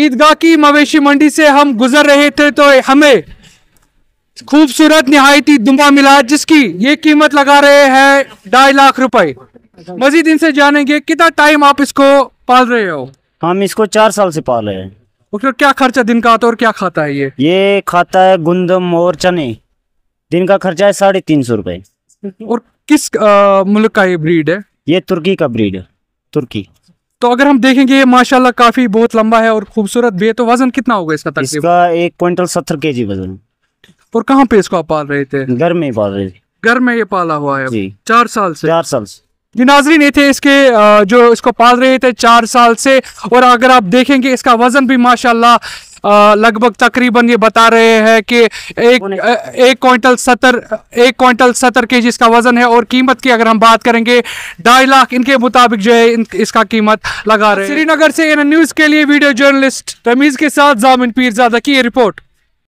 ईदगाह की मवेशी मंडी से हम गुजर रहे थे तो हमें खूबसूरत नहायती दुम्बा मिला जिसकी ये कीमत लगा रहे हैं ढाई लाख रुपए मजीद इनसे जानेंगे कितना टाइम आप इसको पाल रहे हो हम इसको चार साल से पाल रहे हैं तो क्या खर्चा दिन का आता है और क्या खाता है ये ये खाता है गुंदम और चने दिन का खर्चा है साढ़े तीन सौ रुपए और किस आ, मुल्क का ये ब्रीड है ये तुर्की का ब्रीड है तुर्की तो अगर हम देखेंगे ये माशाल्लाह काफी बहुत लंबा है और खूबसूरत भी है तो वजन कितना होगा इसका तक इसका एक क्विंटल सत्तर के जी वजन और कहाँ पे इसको आप पाल रहे थे घर में पाल रहे थे घर में ये पाला हुआ है चार साल से चार साल से जी नाजरीन नहीं थे इसके जो इसको पाल रहे थे चार साल से और अगर आप देखेंगे इसका वज़न भी माशाल्लाह लगभग तकरीबन ये बता रहे हैं कि एक एक क्विंटल सत्तर एक क्विंटल सत्तर के जी इसका वज़न है और कीमत की अगर हम बात करेंगे ढाई लाख इनके मुताबिक जो है इसका कीमत लगा रहे श्रीनगर से न्यूज़ के लिए वीडियो जर्नलिस्ट रमीज़ के साथ जामिन पीरजादा की ये रिपोर्ट